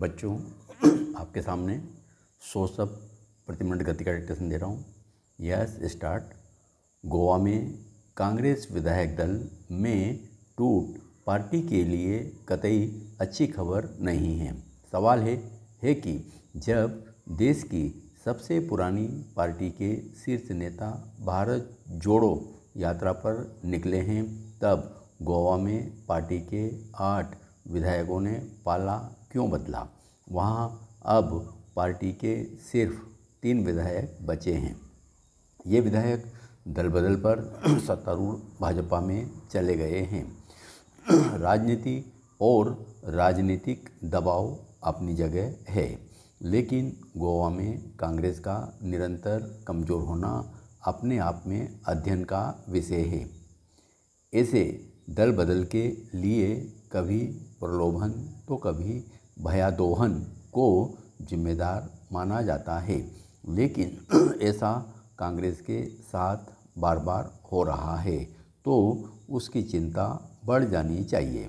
बच्चों आपके सामने सो सब प्रति मिनट गति का डिक्टेशन दे रहा हूँ यस स्टार्ट गोवा में कांग्रेस विधायक दल में टूट पार्टी के लिए कतई अच्छी खबर नहीं है सवाल है है कि जब देश की सबसे पुरानी पार्टी के शीर्ष नेता भारत जोड़ो यात्रा पर निकले हैं तब गोवा में पार्टी के आठ विधायकों ने पाला क्यों बदला वहाँ अब पार्टी के सिर्फ तीन विधायक बचे हैं ये विधायक दल बदल पर सत्तारूढ़ भाजपा में चले गए हैं राजनीति और राजनीतिक दबाव अपनी जगह है लेकिन गोवा में कांग्रेस का निरंतर कमज़ोर होना अपने आप में अध्ययन का विषय है ऐसे दल बदल के लिए कभी प्रलोभन तो कभी भयादोहन को जिम्मेदार माना जाता है लेकिन ऐसा कांग्रेस के साथ बार बार हो रहा है तो उसकी चिंता बढ़ जानी चाहिए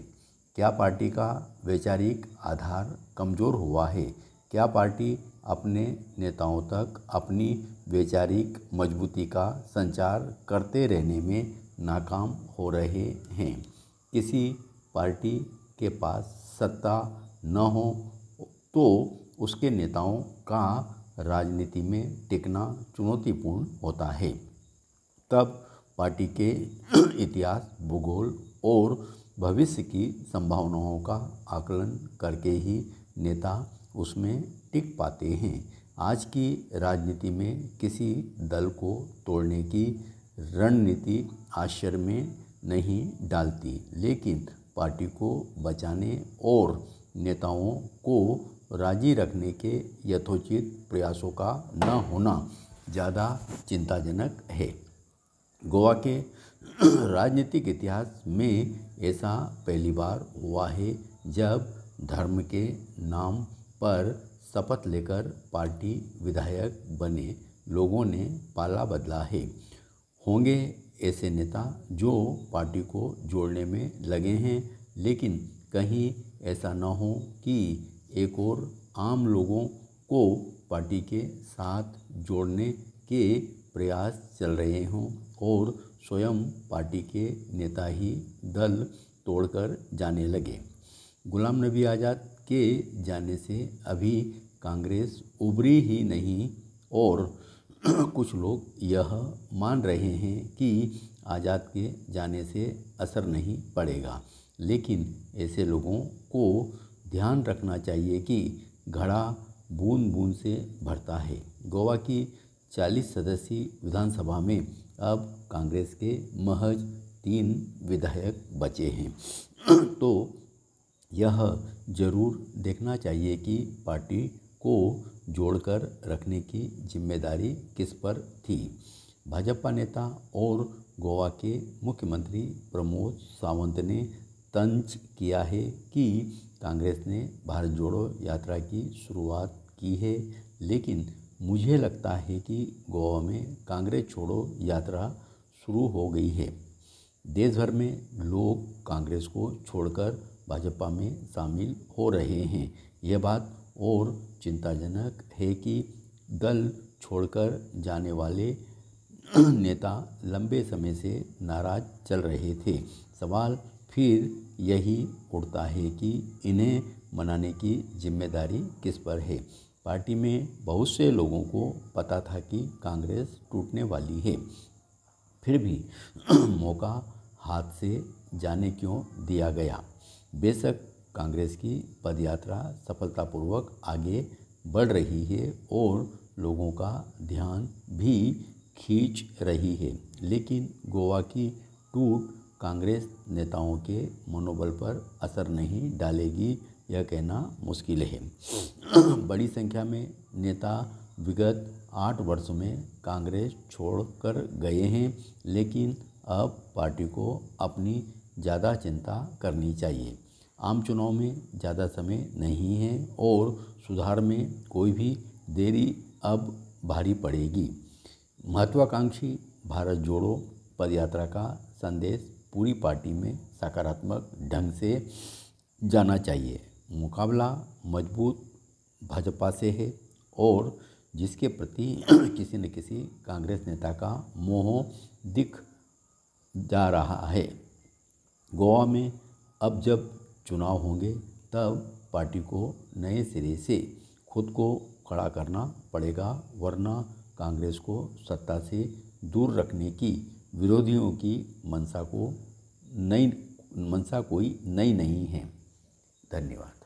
क्या पार्टी का वैचारिक आधार कमज़ोर हुआ है क्या पार्टी अपने नेताओं तक अपनी वैचारिक मजबूती का संचार करते रहने में नाकाम हो रहे हैं किसी पार्टी के पास सत्ता न हो तो उसके नेताओं का राजनीति में टिकना चुनौतीपूर्ण होता है तब पार्टी के इतिहास भूगोल और भविष्य की संभावनाओं का आकलन करके ही नेता उसमें टिक पाते हैं आज की राजनीति में किसी दल को तोड़ने की रणनीति आश्चर्य में नहीं डालती लेकिन पार्टी को बचाने और नेताओं को राजी रखने के यथोचित प्रयासों का न होना ज़्यादा चिंताजनक है गोवा के राजनीतिक इतिहास में ऐसा पहली बार हुआ है जब धर्म के नाम पर शपथ लेकर पार्टी विधायक बने लोगों ने पाला बदला है होंगे ऐसे नेता जो पार्टी को जोड़ने में लगे हैं लेकिन कहीं ऐसा न हो कि एक और आम लोगों को पार्टी के साथ जोड़ने के प्रयास चल रहे हों और स्वयं पार्टी के नेता ही दल तोड़कर जाने लगे गुलाम नबी आज़ाद के जाने से अभी कांग्रेस उभरी ही नहीं और कुछ लोग यह मान रहे हैं कि आज़ाद के जाने से असर नहीं पड़ेगा लेकिन ऐसे लोगों को ध्यान रखना चाहिए कि घड़ा बूंद बूंद से भरता है गोवा की 40 सदस्यीय विधानसभा में अब कांग्रेस के महज तीन विधायक बचे हैं तो यह जरूर देखना चाहिए कि पार्टी को जोड़कर रखने की जिम्मेदारी किस पर थी भाजपा नेता और गोवा के मुख्यमंत्री प्रमोद सावंत ने तंज किया है कि कांग्रेस ने भारत जोड़ो यात्रा की शुरुआत की है लेकिन मुझे लगता है कि गोवा में कांग्रेस छोड़ो यात्रा शुरू हो गई है देश भर में लोग कांग्रेस को छोड़कर भाजपा में शामिल हो रहे हैं यह बात और चिंताजनक है कि दल छोड़कर जाने वाले नेता लंबे समय से नाराज चल रहे थे सवाल फिर यही उड़ता है कि इन्हें मनाने की जिम्मेदारी किस पर है पार्टी में बहुत से लोगों को पता था कि कांग्रेस टूटने वाली है फिर भी मौका हाथ से जाने क्यों दिया गया बेशक कांग्रेस की पदयात्रा सफलतापूर्वक आगे बढ़ रही है और लोगों का ध्यान भी खींच रही है लेकिन गोवा की टूट कांग्रेस नेताओं के मनोबल पर असर नहीं डालेगी यह कहना मुश्किल है बड़ी संख्या में नेता विगत आठ वर्षों में कांग्रेस छोड़कर गए हैं लेकिन अब पार्टी को अपनी ज़्यादा चिंता करनी चाहिए आम चुनाव में ज़्यादा समय नहीं है और सुधार में कोई भी देरी अब भारी पड़ेगी महत्वाकांक्षी भारत जोड़ो पदयात्रा का संदेश पूरी पार्टी में सकारात्मक ढंग से जाना चाहिए मुकाबला मजबूत भाजपा से है और जिसके प्रति किसी न किसी कांग्रेस नेता का मोह दिख जा रहा है गोवा में अब जब चुनाव होंगे तब पार्टी को नए सिरे से खुद को खड़ा करना पड़ेगा वरना कांग्रेस को सत्ता से दूर रखने की विरोधियों की मनसा को नई मनसा कोई नई नहीं है धन्यवाद